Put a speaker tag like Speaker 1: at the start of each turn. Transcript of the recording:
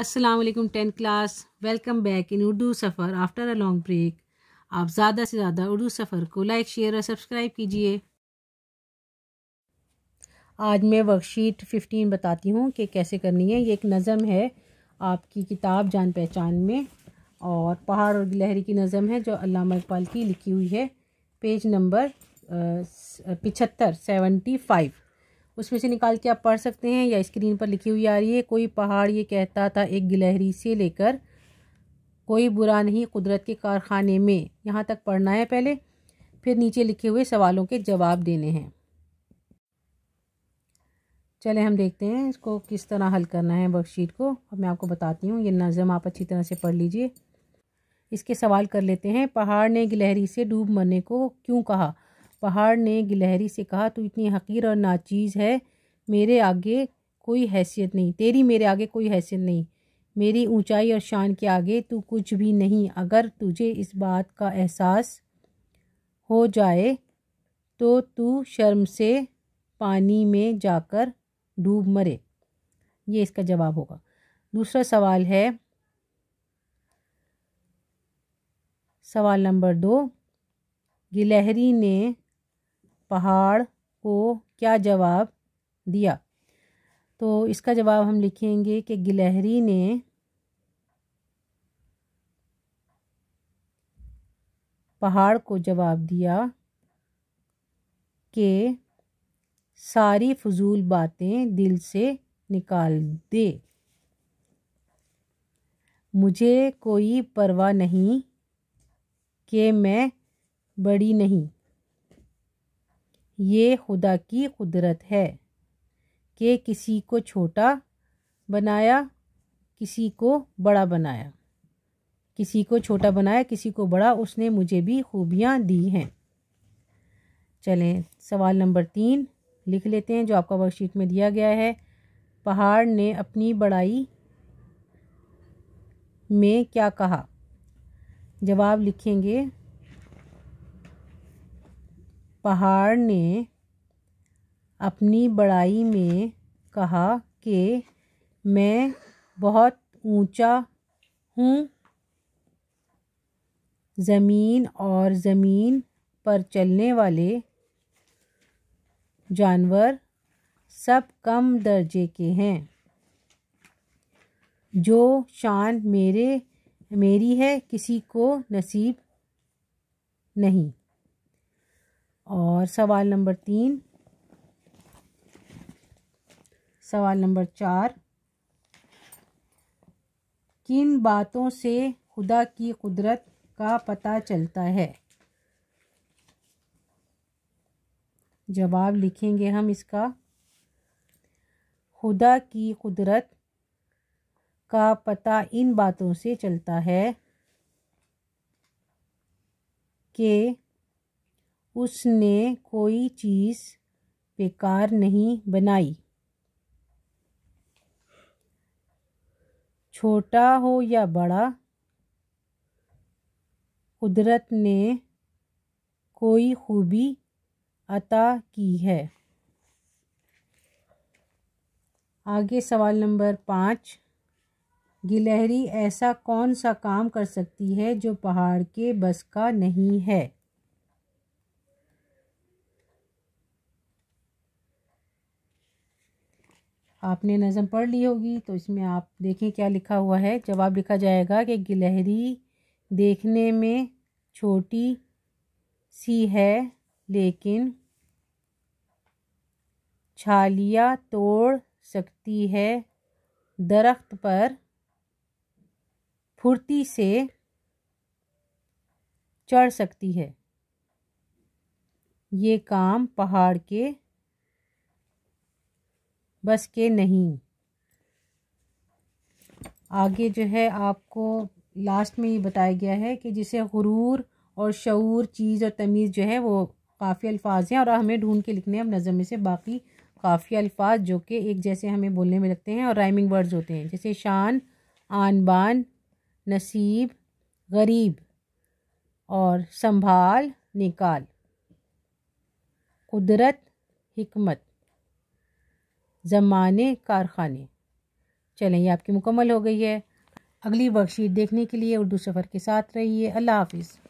Speaker 1: Aslam tenth class welcome back in Urdu सफ़र after a long break आप ज़्यादा से ज़्यादा उर्दू सफ़र को लाइक शेयर और सब्सक्राइब कीजिए आज मैं वर्कशीट फ़िफ्टीन बताती हूँ कि कैसे करनी है ये एक नज़म है आपकी किताब जान पहचान में और पहाड़ और गिलहरी की नज़म है जो अलामा इकबाल की लिखी हुई है पेज नंबर पिछहत्तर सेवेंटी फाइव उसमें से निकाल के आप पढ़ सकते हैं या स्क्रीन पर लिखी हुई आ रही है कोई पहाड़ ये कहता था एक गिलहरी से लेकर कोई बुरा नहीं कुदरत के कारखाने में यहाँ तक पढ़ना है पहले फिर नीचे लिखे हुए सवालों के जवाब देने हैं चले हम देखते हैं इसको किस तरह हल करना है वर्कशीट को अब मैं आपको बताती हूँ ये नज़म आप अच्छी तरह से पढ़ लीजिए इसके सवाल कर लेते हैं पहाड़ ने गिलहरी से डूब मरने को क्यों कहा पहाड़ ने गिलहरी से कहा तू इतनी हकीर और नाचीज़ है मेरे आगे कोई हैसियत नहीं तेरी मेरे आगे कोई हैसियत नहीं मेरी ऊंचाई और शान के आगे तू कुछ भी नहीं अगर तुझे इस बात का एहसास हो जाए तो तू शर्म से पानी में जाकर डूब मरे ये इसका जवाब होगा दूसरा सवाल है सवाल नंबर दो गिलहरी ने पहाड़ को क्या जवाब दिया तो इसका जवाब हम लिखेंगे कि गिलहरी ने पहाड़ को जवाब दिया कि सारी फजूल बातें दिल से निकाल दे मुझे कोई परवाह नहीं कि मैं बड़ी नहीं ये खुदा की कुदरत है कि किसी को छोटा बनाया किसी को बड़ा बनाया किसी को छोटा बनाया किसी को बड़ा उसने मुझे भी खूबियाँ दी हैं चलें सवाल नंबर तीन लिख लेते हैं जो आपका वर्कशीट में दिया गया है पहाड़ ने अपनी बड़ाई में क्या कहा जवाब लिखेंगे पहाड़ ने अपनी बड़ाई में कहा कि मैं बहुत ऊंचा हूँ ज़मीन और ज़मीन पर चलने वाले जानवर सब कम दर्जे के हैं जो शान मेरे मेरी है किसी को नसीब नहीं और सवाल नंबर तीन सवाल नंबर चार किन बातों से खुदा की कुदरत का पता चलता है जवाब लिखेंगे हम इसका खुदा की कुदरत का पता इन बातों से चलता है कि उसने कोई चीज़ बेकार नहीं बनाई छोटा हो या बड़ा कुदरत ने कोई खूबी अता की है आगे सवाल नंबर पाँच गिलहरी ऐसा कौन सा काम कर सकती है जो पहाड़ के बस का नहीं है आपने नज़म पढ़ ली होगी तो इसमें आप देखें क्या लिखा हुआ है जवाब लिखा जाएगा कि गिलहरी देखने में छोटी सी है लेकिन छालिया तोड़ सकती है दरख्त पर फुर्ती से चढ़ सकती है ये काम पहाड़ के बस के नहीं आगे जो है आपको लास्ट में ये बताया गया है कि जिसे गुरूर और शूर चीज़ और तमीज़ जो है वो काफ़ी अल्फाज हैं और हमें ढूंढ के लिखने हैं अब नज़म में से बाकी काफ़ी अल्फाज जो कि एक जैसे हमें बोलने में लगते हैं और राइमिंग वर्ड्स होते हैं जैसे शान आन बान नसीब गरीब और संभाल निकाल कुदरत हमत ज़माने कारखाने चलें ये आपकी मुकम्मल हो गई है अगली वर्कशीट देखने के लिए उर्दू सफ़र के साथ रहिए अल्लाह हाफिज़